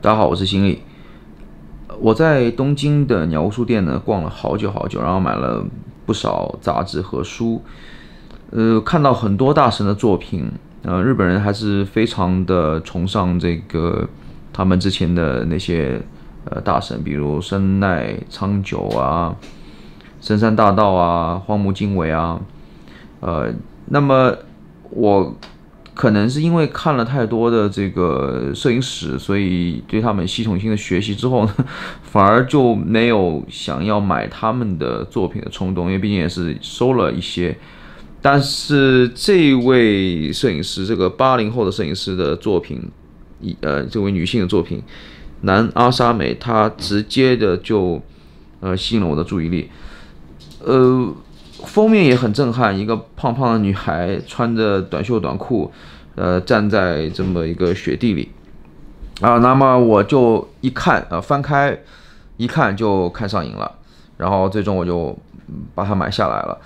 大家好，我是新丽。我在东京的鸟屋书店呢逛了好久好久，然后买了不少杂志和书，呃，看到很多大神的作品。呃，日本人还是非常的崇尚这个他们之前的那些呃大神，比如深奈、昌九啊、深山大道啊、荒木经惟啊，呃，那么我。可能是因为看了太多的这个摄影史，所以对他们系统性的学习之后呢，反而就没有想要买他们的作品的冲动，因为毕竟也是收了一些。但是这位摄影师，这个八零后的摄影师的作品，一呃这位女性的作品，男阿沙美，她直接的就呃吸引了我的注意力，呃。封面也很震撼，一个胖胖的女孩穿着短袖短裤，呃，站在这么一个雪地里，啊，那么我就一看啊，翻开一看就看上瘾了，然后最终我就把它买下来了，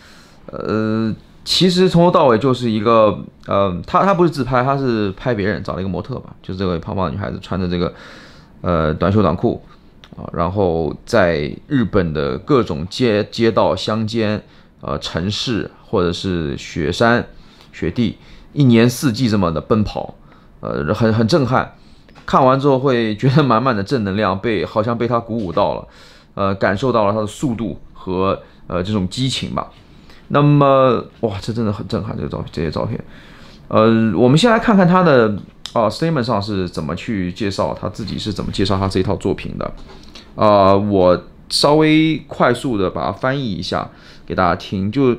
呃，其实从头到尾就是一个，呃，她她不是自拍，她是拍别人，找了一个模特吧，就是这位胖胖的女孩子穿着这个，呃，短袖短裤，啊，然后在日本的各种街街道乡间。呃，城市或者是雪山、雪地，一年四季这么的奔跑，呃，很很震撼。看完之后会觉得满满的正能量，被好像被他鼓舞到了，呃，感受到了他的速度和呃这种激情吧。那么哇，这真的很震撼，这个照片这些照片。呃，我们先来看看他的啊 statement 上是怎么去介绍他自己是怎么介绍他这一套作品的。啊，我稍微快速的把它翻译一下。给大家听，就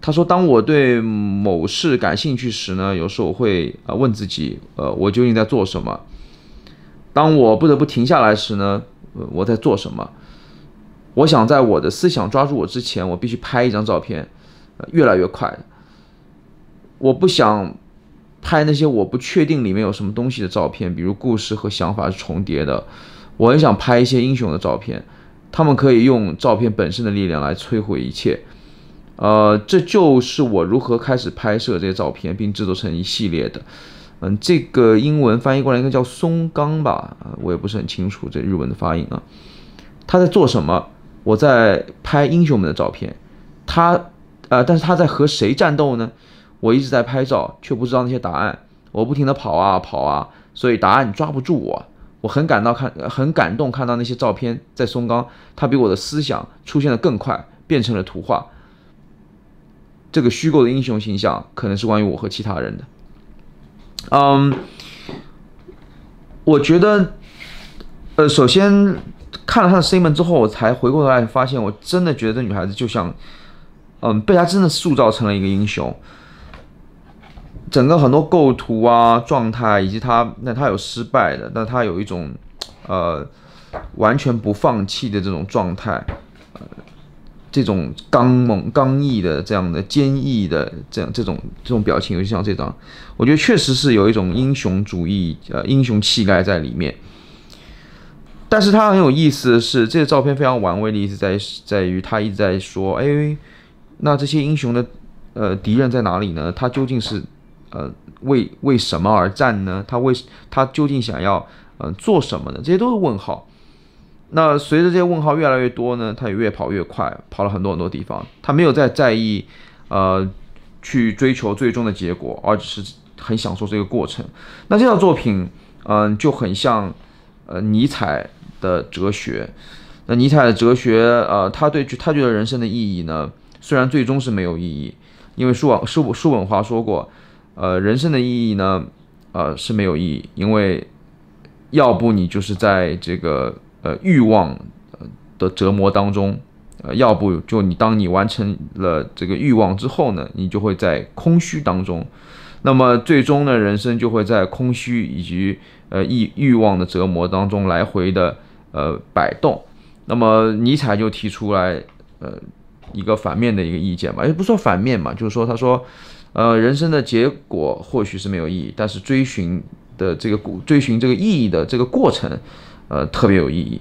他说，当我对某事感兴趣时呢，有时候我会呃问自己，呃，我究竟在做什么？当我不得不停下来时呢，我在做什么？我想在我的思想抓住我之前，我必须拍一张照片。越来越快，我不想拍那些我不确定里面有什么东西的照片，比如故事和想法是重叠的。我很想拍一些英雄的照片。他们可以用照片本身的力量来摧毁一切，呃，这就是我如何开始拍摄这些照片并制作成一系列的。嗯，这个英文翻译过来应该叫松冈吧，我也不是很清楚这日文的发音啊。他在做什么？我在拍英雄们的照片。他，呃，但是他在和谁战斗呢？我一直在拍照，却不知道那些答案。我不停的跑啊跑啊，所以答案抓不住我。我很感到看很感动，看到那些照片在松冈，它比我的思想出现的更快，变成了图画。这个虚构的英雄形象，可能是关于我和其他人的。嗯，我觉得，呃，首先看了他的 C 门之后，我才回过头来发现，我真的觉得这女孩子就像，嗯，被他真的塑造成了一个英雄。整个很多构图啊、状态，以及他那他有失败的，但他有一种，呃，完全不放弃的这种状态，呃，这种刚猛、刚毅的这样的坚毅的这样这种这种表情，尤其像这张，我觉得确实是有一种英雄主义、呃英雄气概在里面。但是他很有意思的是，这个照片非常玩味的，意思在在于他一直在说，哎，那这些英雄的呃敌人在哪里呢？他究竟是？呃，为为什么而战呢？他为他究竟想要呃做什么呢？这些都是问号。那随着这些问号越来越多呢，他也越跑越快，跑了很多很多地方。他没有再在意，呃，去追求最终的结果，而只是很享受这个过程。那这套作品，嗯，就很像，呃，尼采的哲学。那尼采的哲学，呃，他对他觉得人生的意义呢，虽然最终是没有意义，因为叔本叔叔本华说过。呃，人生的意义呢，呃，是没有意义，因为，要不你就是在这个呃欲望的折磨当中，呃，要不就你当你完成了这个欲望之后呢，你就会在空虚当中，那么最终呢，人生就会在空虚以及呃欲欲望的折磨当中来回的呃摆动，那么尼采就提出来呃一个反面的一个意见嘛，也不说反面嘛，就是说他说。呃，人生的结果或许是没有意义，但是追寻的这个过，追寻这个意义的这个过程，呃，特别有意义。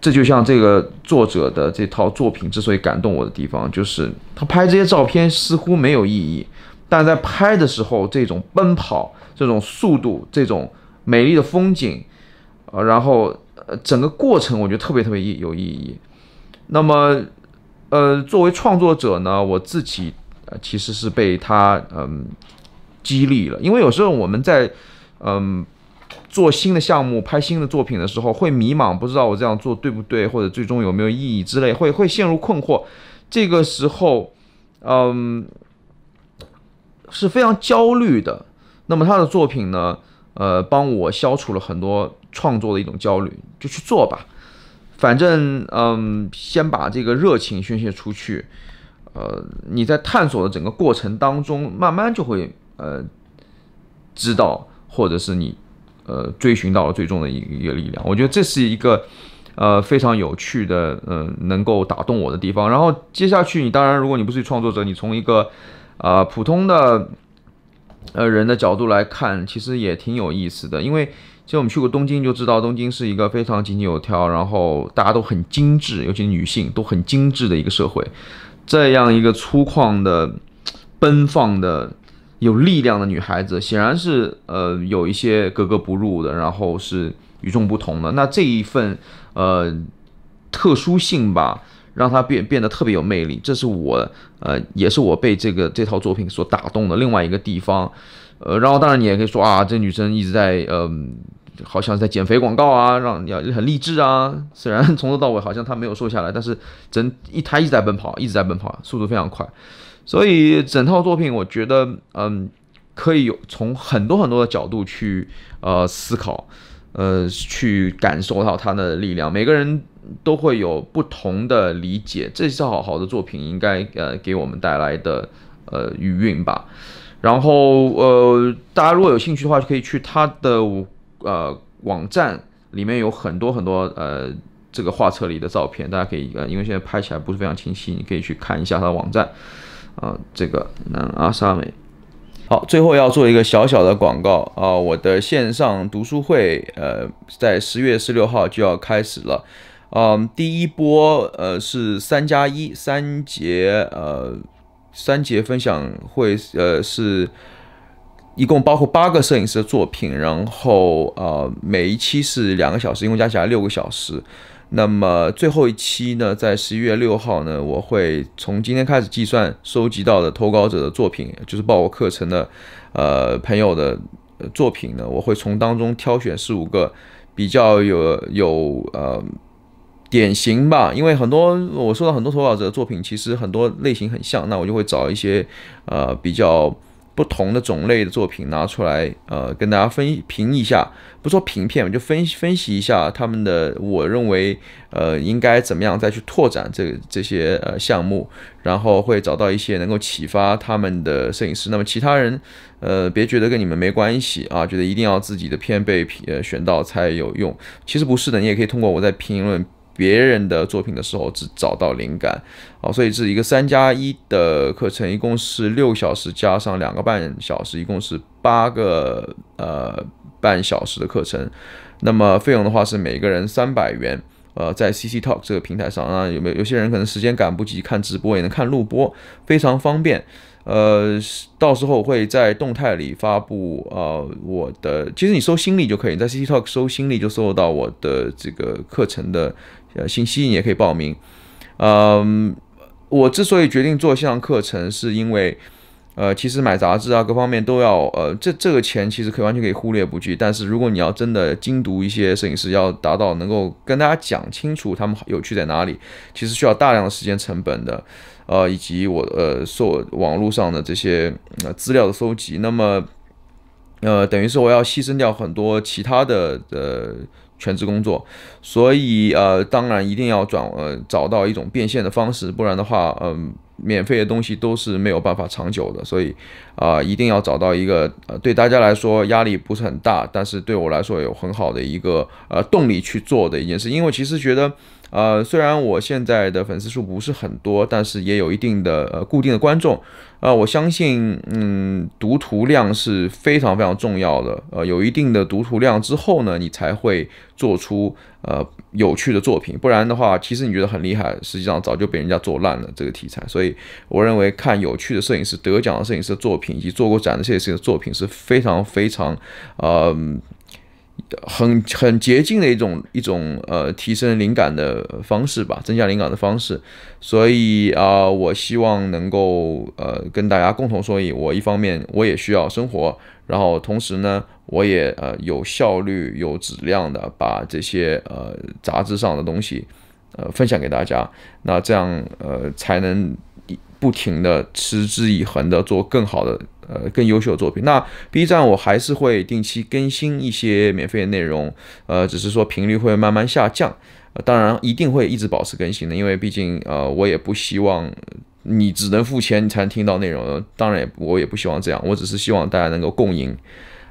这就像这个作者的这套作品之所以感动我的地方，就是他拍这些照片似乎没有意义，但在拍的时候，这种奔跑、这种速度、这种美丽的风景，呃，然后呃，整个过程我觉得特别特别意有意义。那么，呃，作为创作者呢，我自己。其实是被他嗯激励了，因为有时候我们在嗯做新的项目、拍新的作品的时候会迷茫，不知道我这样做对不对，或者最终有没有意义之类，会会陷入困惑。这个时候嗯是非常焦虑的。那么他的作品呢，呃，帮我消除了很多创作的一种焦虑，就去做吧，反正嗯先把这个热情宣泄出去。呃，你在探索的整个过程当中，慢慢就会呃知道，或者是你呃追寻到了最终的一个力量。我觉得这是一个呃非常有趣的，嗯，能够打动我的地方。然后接下去，你当然如果你不是创作者，你从一个啊普通的呃人的角度来看，其实也挺有意思的。因为其实我们去过东京就知道，东京是一个非常井井有条，然后大家都很精致，尤其女性都很精致的一个社会。这样一个粗犷的、奔放的、有力量的女孩子，显然是呃有一些格格不入的，然后是与众不同的。那这一份呃特殊性吧，让她变变得特别有魅力。这是我呃，也是我被这个这套作品所打动的另外一个地方。呃，然后当然你也可以说啊，这女生一直在嗯。好像在减肥广告啊，让要很励志啊。虽然从头到尾好像他没有瘦下来，但是整一他一直在奔跑，一直在奔跑，速度非常快。所以整套作品，我觉得，嗯，可以有从很多很多的角度去呃思考，呃，去感受到他的力量。每个人都会有不同的理解，这是好好的作品应该呃给我们带来的呃余韵吧。然后呃，大家如果有兴趣的话，就可以去他的。呃，网站里面有很多很多呃，这个画册里的照片，大家可以呃，因为现在拍起来不是非常清晰，你可以去看一下它的网站啊。这个南阿萨美，好，最后要做一个小小的广告啊，我的线上读书会呃，在十月十六号就要开始了，嗯，第一波呃是三加一三节呃三节分享会呃是。一共包括八个摄影师的作品，然后呃，每一期是两个小时，一共加起来六个小时。那么最后一期呢，在十一月六号呢，我会从今天开始计算收集到的投稿者的作品，就是报我课程的呃朋友的作品呢，我会从当中挑选四五个比较有有呃典型吧，因为很多我收到很多投稿者的作品，其实很多类型很像，那我就会找一些呃比较。不同的种类的作品拿出来，呃，跟大家分评一下，不说评片，我就分分析一下他们的，我认为，呃，应该怎么样再去拓展这这些呃项目，然后会找到一些能够启发他们的摄影师。那么其他人，呃，别觉得跟你们没关系啊，觉得一定要自己的片被呃选到才有用，其实不是的，你也可以通过我在评论。别人的作品的时候，只找到灵感，好，所以是一个三加一的课程，一共是六小时加上两个半小时，一共是八个呃半小时的课程。那么费用的话是每个人三百元，呃，在 CCTalk 这个平台上啊，有没有有些人可能时间赶不及看直播，也能看录播，非常方便。呃，到时候会在动态里发布，呃，我的其实你收心力就可以，在 CCTalk 收心力就收到我的这个课程的。呃，信息你也可以报名。嗯，我之所以决定做线上课程，是因为，呃，其实买杂志啊，各方面都要，呃，这这个钱其实可以完全可以忽略不计。但是如果你要真的精读一些摄影师，要达到能够跟大家讲清楚他们有趣在哪里，其实需要大量的时间成本的，呃，以及我呃做网络上的这些资料的搜集，那么，呃，等于是我要牺牲掉很多其他的呃。全职工作，所以呃，当然一定要转呃，找到一种变现的方式，不然的话，嗯，免费的东西都是没有办法长久的。所以，啊，一定要找到一个呃对大家来说压力不是很大，但是对我来说有很好的一个呃动力去做的一件事，因为其实觉得。呃，虽然我现在的粉丝数不是很多，但是也有一定的呃固定的观众。呃，我相信，嗯，读图量是非常非常重要的。呃，有一定的读图量之后呢，你才会做出呃有趣的作品。不然的话，其实你觉得很厉害，实际上早就被人家做烂了这个题材。所以，我认为看有趣的摄影师、得奖的摄影师的作品以及做过展的摄影师的作品是非常非常，呃。很很捷径的一种一种呃提升灵感的方式吧，增加灵感的方式。所以啊，我希望能够呃跟大家共同受益。我一方面我也需要生活，然后同时呢，我也呃有效率、有质量的把这些呃杂志上的东西呃分享给大家。那这样呃才能不停的持之以恒的做更好的。呃，更优秀的作品。那 B 站我还是会定期更新一些免费的内容，呃，只是说频率会慢慢下降。当然，一定会一直保持更新的，因为毕竟，呃，我也不希望你只能付钱你才能听到内容。当然，我也不希望这样，我只是希望大家能够共赢。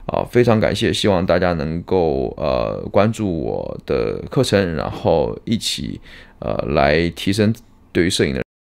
啊，非常感谢，希望大家能够呃关注我的课程，然后一起呃来提升对于摄影的。